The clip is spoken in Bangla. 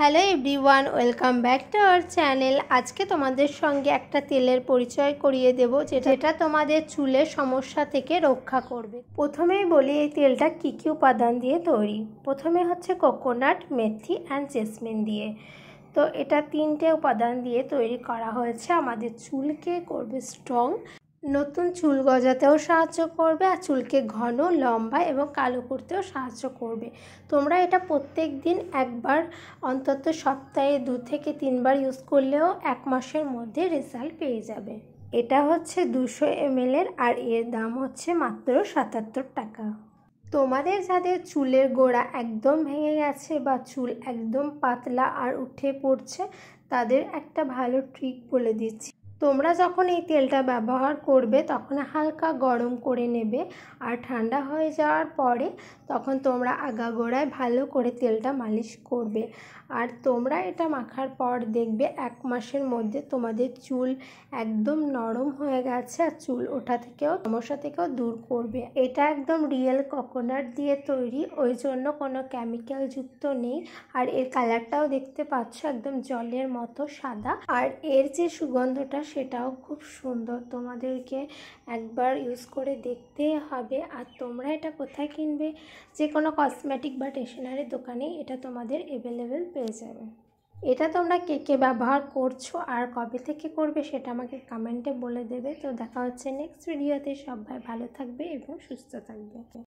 hello everyone welcome back to our channel আজকে তোমাদের সঙ্গে একটা তেলের পরিচয় করিয়ে দেব যেটা তোমাদের চুলের সমস্যা থেকে রক্ষা করবে প্রথমেই বলি এই তেলটা কী কী উপাদান দিয়ে তৈরি প্রথমে হচ্ছে কোকোনাট মেথি অ্যান্ড জেসমিন দিয়ে তো এটা তিনটে উপাদান দিয়ে তৈরি করা হয়েছে আমাদের চুলকে করবে স্ট্রং নতুন চুল গজাতেও সাহায্য করবে আর চুলকে ঘন লম্বা এবং কালো করতেও সাহায্য করবে তোমরা এটা প্রত্যেক দিন একবার অন্তত সপ্তাহে দু থেকে তিনবার ইউজ করলেও এক মাসের মধ্যে রেজাল্ট পেয়ে যাবে এটা হচ্ছে দুশো এমএলের আর এর দাম হচ্ছে মাত্র সাতাত্তর টাকা তোমাদের যাদের চুলের গোড়া একদম ভেঙে গেছে বা চুল একদম পাতলা আর উঠে পড়ছে তাদের একটা ভালো ট্রিক বলে দিচ্ছি তোমরা যখন এই তেলটা ব্যবহার করবে তখন হালকা গরম করে নেবে আর ঠান্ডা হয়ে যাওয়ার পরে তখন তোমরা আগাগোড়ায় ভালো করে তেলটা মালিশ করবে আর তোমরা এটা মাখার পর দেখবে এক মাসের মধ্যে তোমাদের চুল একদম নরম হয়ে গেছে আর চুল ওঠা থেকেও সমস্যা থেকেও দূর করবে এটা একদম রিয়েল কোকোনাট দিয়ে তৈরি ওই জন্য কোনো কেমিক্যাল যুক্ত নেই আর এর কালারটাও দেখতে পাচ্ছ একদম জলের মতো সাদা আর এর যে সুগন্ধটা সেটাও খুব সুন্দর তোমাদেরকে একবার ইউজ করে দেখতে হবে আর তোমরা এটা কোথায় কিনবে যে কোনো কসমেটিক বা স্টেশনারি দোকানে এটা তোমাদের অ্যাভেলেবেল পেয়ে যাবে এটা তোমরা কে কে ব্যবহার করছো আর কবে থেকে করবে সেটা আমাকে কমেন্টে বলে দেবে তো দেখা হচ্ছে নেক্সট ভিডিওতে সবাই ভালো থাকবে এবং সুস্থ থাকবে